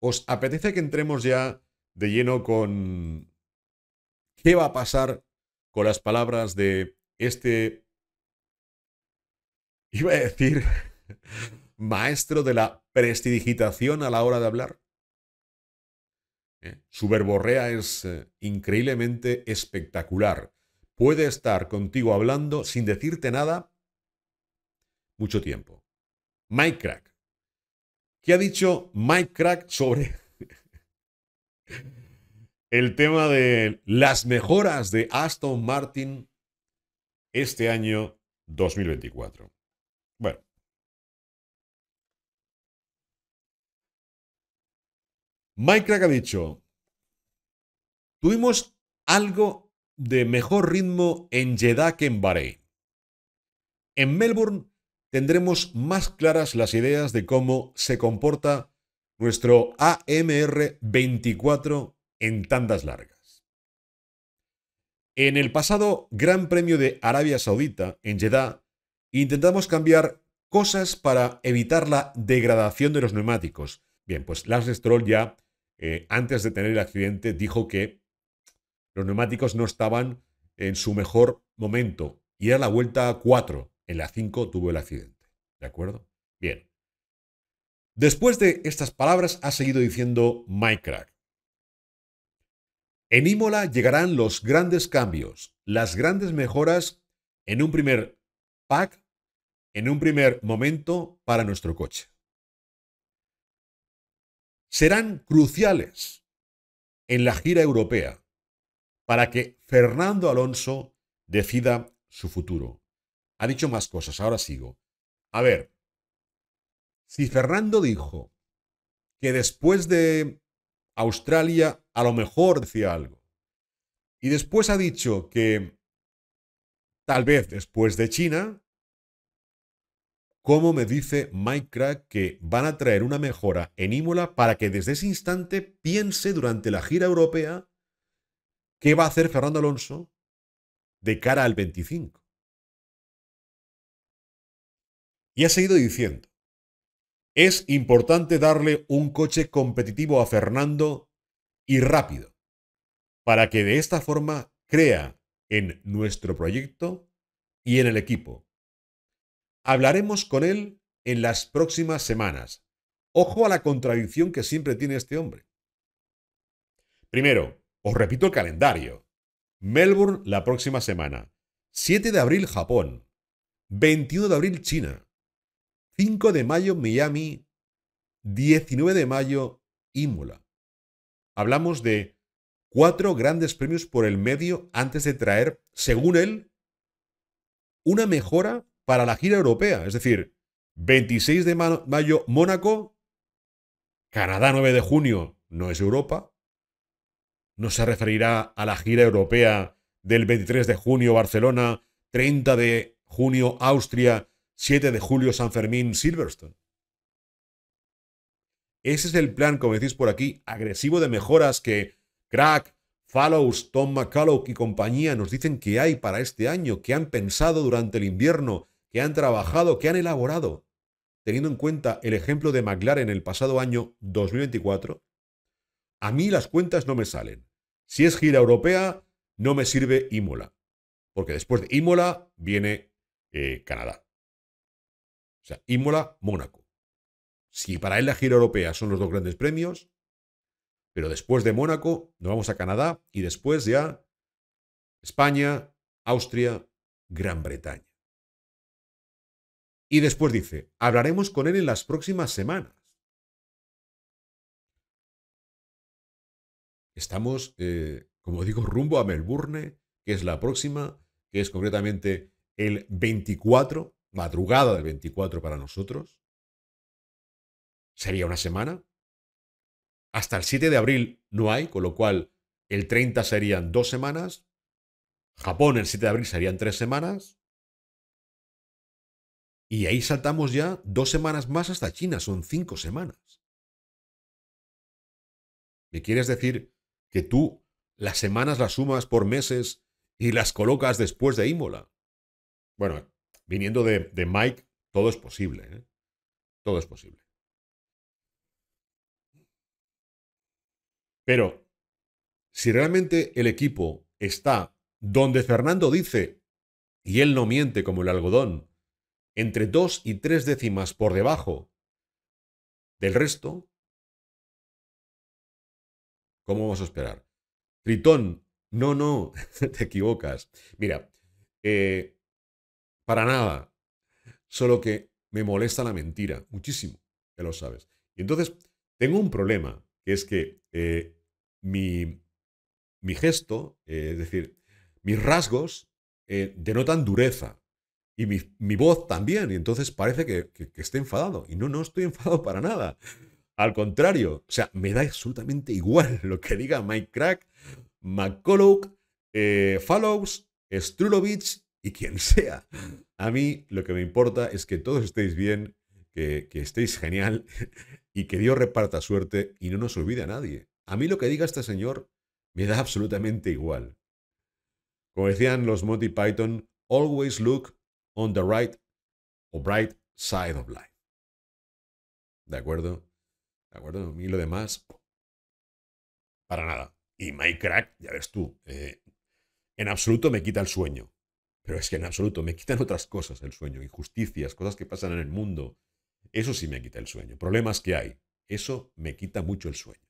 ¿Os apetece que entremos ya de lleno con qué va a pasar con las palabras de este, iba a decir, maestro de la prestidigitación a la hora de hablar? ¿Eh? Su verborrea es eh, increíblemente espectacular. Puede estar contigo hablando sin decirte nada mucho tiempo. Mike Crack. ¿Qué ha dicho Mike Crack sobre el tema de las mejoras de Aston Martin este año 2024? Bueno. Mike Crack ha dicho, tuvimos algo de mejor ritmo en Jeddah que en Bahrein. En Melbourne tendremos más claras las ideas de cómo se comporta nuestro AMR24 en tandas largas. En el pasado Gran Premio de Arabia Saudita, en Jeddah, intentamos cambiar cosas para evitar la degradación de los neumáticos. Bien, pues Lars Stroll ya, eh, antes de tener el accidente, dijo que los neumáticos no estaban en su mejor momento y era la vuelta 4 en la 5 tuvo el accidente. ¿De acuerdo? Bien. Después de estas palabras ha seguido diciendo Mike Crack. En Imola llegarán los grandes cambios, las grandes mejoras en un primer pack, en un primer momento para nuestro coche. Serán cruciales en la gira europea para que Fernando Alonso decida su futuro. Ha dicho más cosas, ahora sigo. A ver, si Fernando dijo que después de Australia a lo mejor decía algo, y después ha dicho que tal vez después de China, ¿cómo me dice Mike que van a traer una mejora en Imola para que desde ese instante piense durante la gira europea qué va a hacer Fernando Alonso de cara al 25? Y ha seguido diciendo, es importante darle un coche competitivo a Fernando y rápido, para que de esta forma crea en nuestro proyecto y en el equipo. Hablaremos con él en las próximas semanas. Ojo a la contradicción que siempre tiene este hombre. Primero, os repito el calendario. Melbourne la próxima semana. 7 de abril Japón. 21 de abril China. 5 de mayo Miami, 19 de mayo Imola. Hablamos de cuatro grandes premios por el medio antes de traer, según él, una mejora para la gira europea. Es decir, 26 de mayo Mónaco, Canadá 9 de junio no es Europa, no se referirá a la gira europea del 23 de junio Barcelona, 30 de junio Austria 7 de julio, San Fermín, Silverstone. Ese es el plan, como decís por aquí, agresivo de mejoras que Crack, Fallows, Tom McCulloch y compañía nos dicen que hay para este año, que han pensado durante el invierno, que han trabajado, que han elaborado. Teniendo en cuenta el ejemplo de McLaren el pasado año 2024, a mí las cuentas no me salen. Si es gira europea, no me sirve Imola. Porque después de Imola viene eh, Canadá sea, Imola, Mónaco. Si para él la gira europea son los dos grandes premios, pero después de Mónaco nos vamos a Canadá y después ya España, Austria, Gran Bretaña. Y después dice, hablaremos con él en las próximas semanas. Estamos, eh, como digo, rumbo a Melbourne, que es la próxima, que es concretamente el 24 madrugada del 24 para nosotros, sería una semana. Hasta el 7 de abril no hay, con lo cual el 30 serían dos semanas. Japón el 7 de abril serían tres semanas. Y ahí saltamos ya dos semanas más hasta China, son cinco semanas. ¿Me quieres decir que tú las semanas las sumas por meses y las colocas después de Imola? Bueno, viniendo de, Mike, todo es posible. ¿eh? Todo es posible. Pero si realmente el equipo está donde Fernando dice, y él no miente como el algodón, entre dos y tres décimas por debajo del resto, ¿cómo vamos a esperar? Tritón, no, no, te equivocas. Mira, eh, para nada. Solo que me molesta la mentira, muchísimo, ya lo sabes. Y entonces, tengo un problema, que es que eh, mi, gesto, eh, es decir, mis rasgos eh, denotan dureza. Y mi, voz también, y entonces parece que, que, esté enfadado. Y no, no estoy enfadado para nada. Al contrario, o sea, me da absolutamente igual lo que diga Mike Crack, McCulloch, eh, Fallows, Strulovich quien sea. A mí lo que me importa es que todos estéis bien, que, estéis genial y que Dios reparta suerte y no nos olvide a nadie. A mí lo que diga este señor me da absolutamente igual. Como decían los Monty Python, always look on the right o bright side of life. ¿De acuerdo? ¿De acuerdo? mí lo demás, para nada. Y My Crack, ya ves tú, eh, en absoluto me quita el sueño. Pero es que en absoluto me quitan otras cosas el sueño, injusticias, cosas que pasan en el mundo. Eso sí me quita el sueño, problemas que hay. Eso me quita mucho el sueño.